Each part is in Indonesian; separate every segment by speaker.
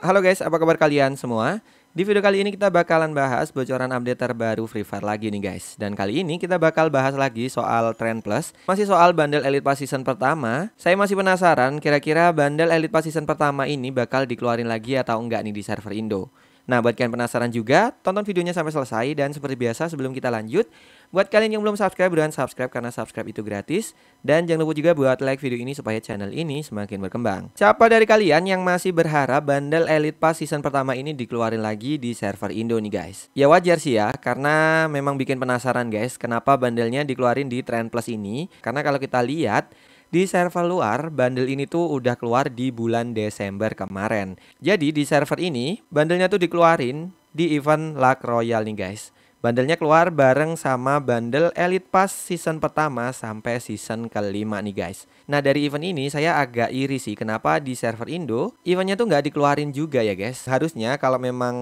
Speaker 1: Halo guys, apa kabar kalian semua? Di video kali ini kita bakalan bahas bocoran update terbaru Free Fire lagi nih guys Dan kali ini kita bakal bahas lagi soal Trend Plus Masih soal bundle Elite Pass Season pertama Saya masih penasaran kira-kira bundle Elite Pass Season pertama ini bakal dikeluarin lagi atau enggak nih di server Indo Nah, buat kalian penasaran juga, tonton videonya sampai selesai dan seperti biasa sebelum kita lanjut, buat kalian yang belum subscribe buruan subscribe karena subscribe itu gratis dan jangan lupa juga buat like video ini supaya channel ini semakin berkembang. Siapa dari kalian yang masih berharap bandel Elite Pass season pertama ini dikeluarin lagi di server Indo nih guys? Ya wajar sih ya, karena memang bikin penasaran guys kenapa bandelnya dikeluarin di Trend Plus ini. Karena kalau kita lihat di server luar, bundle ini tuh udah keluar di bulan Desember kemarin. Jadi di server ini, bundlenya tuh dikeluarin di event Luck Royale nih guys. Bandelnya keluar bareng sama bandel Elite Pass season pertama sampai season kelima nih guys. Nah dari event ini saya agak iri sih kenapa di server Indo eventnya tuh nggak dikeluarin juga ya guys. Harusnya kalau memang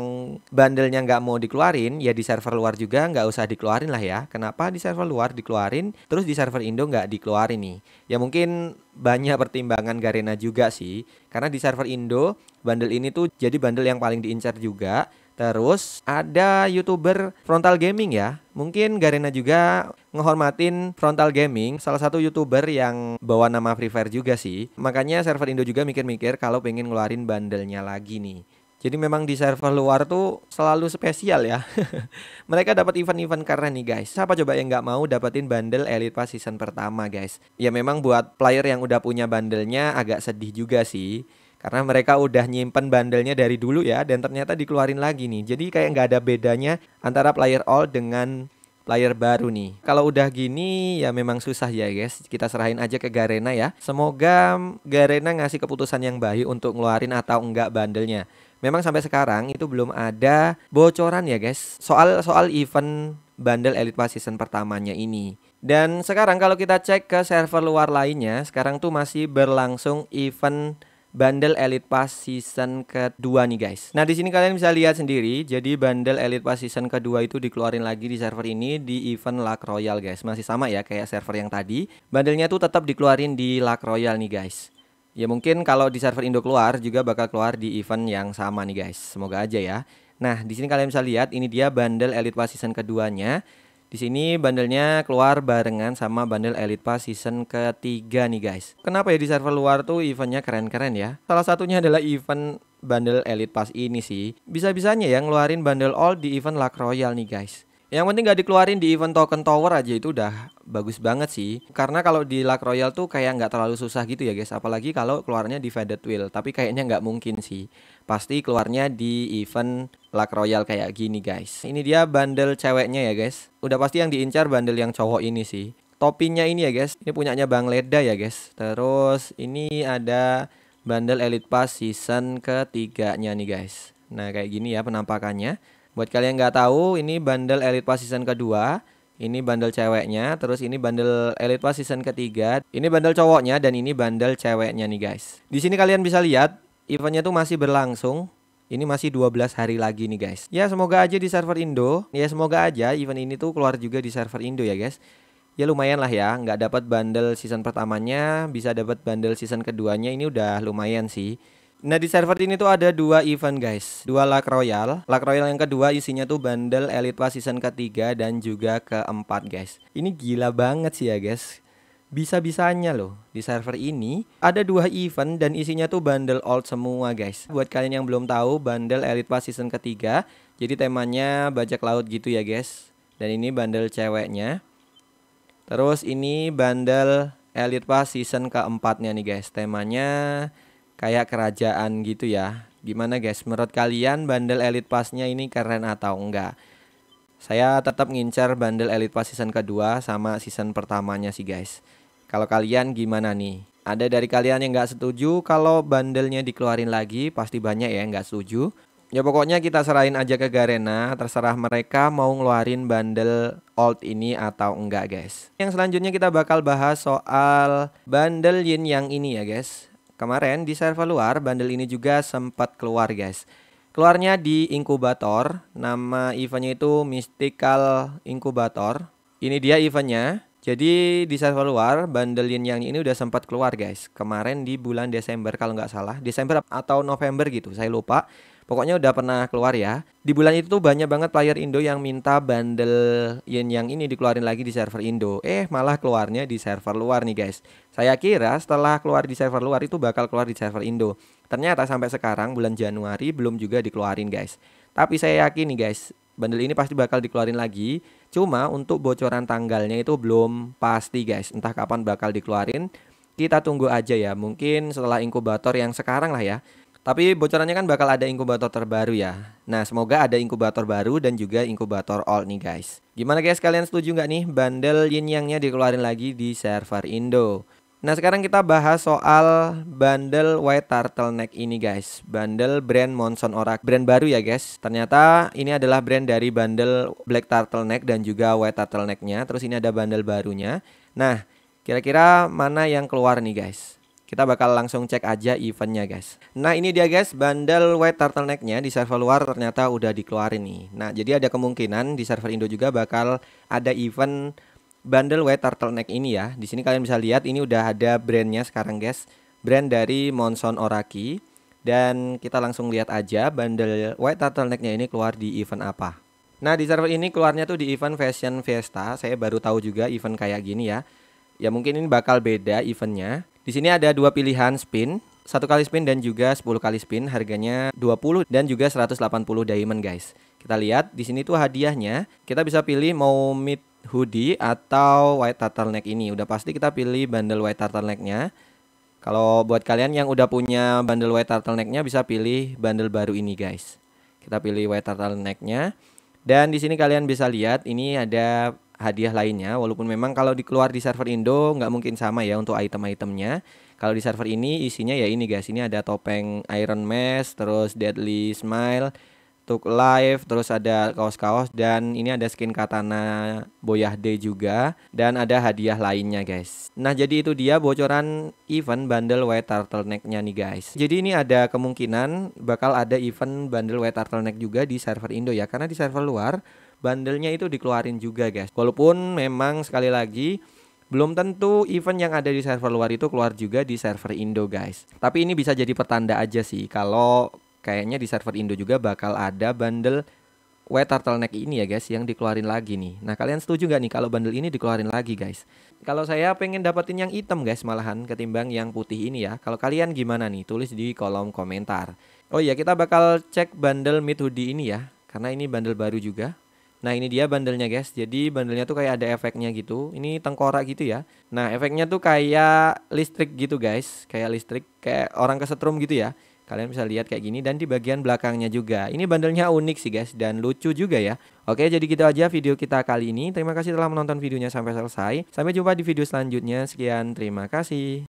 Speaker 1: bandelnya nggak mau dikeluarin ya di server luar juga nggak usah dikeluarin lah ya. Kenapa di server luar dikeluarin terus di server Indo nggak dikeluarin nih? Ya mungkin banyak pertimbangan Garena juga sih. Karena di server Indo bandel ini tuh jadi bandel yang paling diincar juga Terus ada YouTuber Frontal Gaming ya. Mungkin Garena juga ngehormatin Frontal Gaming, salah satu YouTuber yang bawa nama Free Fire juga sih. Makanya server Indo juga mikir-mikir kalau pengen ngeluarin bandelnya lagi nih. Jadi memang di server luar tuh selalu spesial ya. Mereka dapat event-event karena nih guys. Siapa coba yang nggak mau dapetin bandel Elite Pass season pertama guys. Ya memang buat player yang udah punya bandelnya agak sedih juga sih karena mereka udah nyimpen bandelnya dari dulu ya dan ternyata dikeluarin lagi nih jadi kayak nggak ada bedanya antara player old dengan player baru nih kalau udah gini ya memang susah ya guys kita serahin aja ke Garena ya semoga Garena ngasih keputusan yang baik untuk ngeluarin atau enggak bandelnya memang sampai sekarang itu belum ada bocoran ya guys soal soal event bandel Elite Pass season pertamanya ini dan sekarang kalau kita cek ke server luar lainnya, sekarang tuh masih berlangsung event bundle Elite Pass season kedua nih guys. Nah di sini kalian bisa lihat sendiri, jadi bundle Elite Pass season kedua itu dikeluarin lagi di server ini di event Luck Royal guys. Masih sama ya kayak server yang tadi. Bundlenya tuh tetap dikeluarin di Luck Royal nih guys. Ya mungkin kalau di server Indo keluar juga bakal keluar di event yang sama nih guys. Semoga aja ya. Nah di sini kalian bisa lihat ini dia bundle Elite Pass season keduanya. Di sini bandelnya keluar barengan sama bandel Elite Pass season ketiga nih guys. Kenapa ya di server luar tuh eventnya keren-keren ya? Salah satunya adalah event bandel Elite Pass ini sih. Bisa-bisanya yang ngeluarin bandel all di event Luck Royal nih guys. Yang penting gak dikeluarin di event token tower aja itu udah bagus banget sih. Karena kalau di Luck Royal tuh kayak nggak terlalu susah gitu ya guys. Apalagi kalau keluarnya di Faded Wheel. Tapi kayaknya nggak mungkin sih. Pasti keluarnya di event Luck Royal kayak gini guys. Ini dia bundle ceweknya ya guys. Udah pasti yang diincar bundle yang cowok ini sih. Topinya ini ya guys. Ini punyanya Bang Leda ya guys. Terus ini ada bundle Elite Pass season ketiganya nih guys. Nah kayak gini ya penampakannya. Buat kalian nggak tahu, ini bundle Elite Pass season kedua, ini bundle ceweknya, terus ini bundle Elite Pass season ketiga, ini bundle cowoknya dan ini bundle ceweknya nih guys. Di sini kalian bisa lihat eventnya tuh masih berlangsung. Ini masih 12 hari lagi nih guys. Ya semoga aja di server Indo. Ya semoga aja event ini tuh keluar juga di server Indo ya guys. Ya lumayan lah ya, nggak dapat bundle season pertamanya, bisa dapat bundle season keduanya ini udah lumayan sih. Nah di server ini tuh ada dua event guys Dua luck Royal Luck Royal yang kedua isinya tuh bundle Elite pass season ketiga dan juga keempat guys Ini gila banget sih ya guys bisa-bisanya loh di server ini ada dua event dan isinya tuh bundle old semua guys. Buat kalian yang belum tahu bundle Elite pass season ketiga, jadi temanya bajak laut gitu ya guys. Dan ini bundle ceweknya. Terus ini bundle Elite pass season keempatnya nih guys, temanya kayak kerajaan gitu ya. Gimana guys, menurut kalian bandel Elite pass ini keren atau enggak? Saya tetap ngincar bandel Elite Pass season kedua sama season pertamanya sih guys. Kalau kalian gimana nih? Ada dari kalian yang nggak setuju kalau bandelnya dikeluarin lagi pasti banyak ya nggak setuju. Ya pokoknya kita serahin aja ke Garena, terserah mereka mau ngeluarin bandel old ini atau enggak guys. Yang selanjutnya kita bakal bahas soal bandel yin yang ini ya guys. Kemarin di server luar bundle ini juga sempat keluar guys. Keluarnya di inkubator, nama eventnya itu Mystical Incubator. Ini dia eventnya. Jadi di server luar bundle Yin yang ini udah sempat keluar guys Kemarin di bulan Desember kalau nggak salah Desember atau November gitu saya lupa Pokoknya udah pernah keluar ya Di bulan itu tuh banyak banget player Indo yang minta bundle yin yang ini dikeluarin lagi di server Indo Eh malah keluarnya di server luar nih guys Saya kira setelah keluar di server luar itu bakal keluar di server Indo Ternyata sampai sekarang bulan Januari belum juga dikeluarin guys Tapi saya yakin nih guys bundle ini pasti bakal dikeluarin lagi Cuma untuk bocoran tanggalnya itu belum pasti guys, entah kapan bakal dikeluarin. Kita tunggu aja ya, mungkin setelah inkubator yang sekarang lah ya. Tapi bocorannya kan bakal ada inkubator terbaru ya. Nah, semoga ada inkubator baru dan juga inkubator all nih guys. Gimana guys, kalian setuju nggak nih Bundle yin yangnya dikeluarin lagi di server Indo? Nah sekarang kita bahas soal bundle white turtleneck ini guys Bundle brand Monson Orak Brand baru ya guys Ternyata ini adalah brand dari bundle black turtleneck dan juga white turtlenecknya Terus ini ada bundle barunya Nah kira-kira mana yang keluar nih guys kita bakal langsung cek aja eventnya guys Nah ini dia guys bundle white turtlenecknya di server luar ternyata udah dikeluarin nih Nah jadi ada kemungkinan di server Indo juga bakal ada event bundle white Turtle Neck ini ya. Di sini kalian bisa lihat ini udah ada brandnya sekarang guys. Brand dari Monson Oraki. Dan kita langsung lihat aja bundle white Turtle turtlenecknya ini keluar di event apa. Nah di server ini keluarnya tuh di event Fashion Fiesta. Saya baru tahu juga event kayak gini ya. Ya mungkin ini bakal beda eventnya. Di sini ada dua pilihan spin. Satu kali spin dan juga 10 kali spin harganya 20 dan juga 180 diamond guys. Kita lihat di sini tuh hadiahnya. Kita bisa pilih mau mid hoodie atau white turtleneck ini. Udah pasti kita pilih bundle white turtlenecknya. Kalau buat kalian yang udah punya bundle white turtlenecknya bisa pilih bundle baru ini guys. Kita pilih white turtlenecknya. Dan di sini kalian bisa lihat ini ada hadiah lainnya. Walaupun memang kalau dikeluar di server Indo nggak mungkin sama ya untuk item-itemnya. Kalau di server ini isinya ya ini guys. Ini ada topeng Iron Mask, terus Deadly Smile, untuk live, terus ada kaos-kaos dan ini ada skin katana Boyah D juga dan ada hadiah lainnya guys. Nah jadi itu dia bocoran event bundle white turtleneck-nya nih guys. Jadi ini ada kemungkinan bakal ada event bundle white Turtle Neck juga di server Indo ya karena di server luar bandelnya itu dikeluarin juga guys. Walaupun memang sekali lagi belum tentu event yang ada di server luar itu keluar juga di server Indo guys. Tapi ini bisa jadi pertanda aja sih kalau kayaknya di server Indo juga bakal ada bundle Wet Neck ini ya guys yang dikeluarin lagi nih. Nah kalian setuju nggak nih kalau bundle ini dikeluarin lagi guys? Kalau saya pengen dapetin yang hitam guys malahan ketimbang yang putih ini ya. Kalau kalian gimana nih? Tulis di kolom komentar. Oh iya kita bakal cek bundle mid hoodie ini ya. Karena ini bundle baru juga. Nah ini dia bundlenya guys Jadi bundlenya tuh kayak ada efeknya gitu Ini tengkorak gitu ya Nah efeknya tuh kayak listrik gitu guys Kayak listrik Kayak orang kesetrum gitu ya Kalian bisa lihat kayak gini dan di bagian belakangnya juga. Ini bandelnya unik sih guys dan lucu juga ya. Oke jadi gitu aja video kita kali ini. Terima kasih telah menonton videonya sampai selesai. Sampai jumpa di video selanjutnya. Sekian terima kasih.